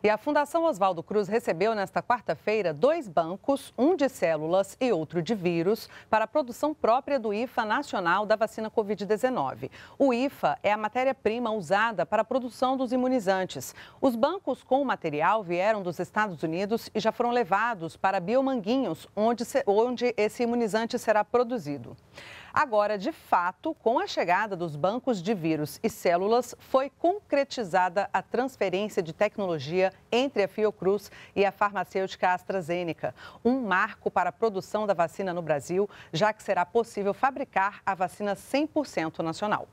E a Fundação Oswaldo Cruz recebeu nesta quarta-feira dois bancos, um de células e outro de vírus, para a produção própria do IFA Nacional da vacina Covid-19. O IFA é a matéria-prima usada para a produção dos imunizantes. Os bancos com o material vieram dos Estados Unidos e já foram levados para Biomanguinhos, onde, onde esse imunizante será produzido. Agora, de fato, com a chegada dos bancos de vírus e células, foi concretizada a transferência de tecnologia entre a Fiocruz e a farmacêutica AstraZeneca. Um marco para a produção da vacina no Brasil, já que será possível fabricar a vacina 100% nacional.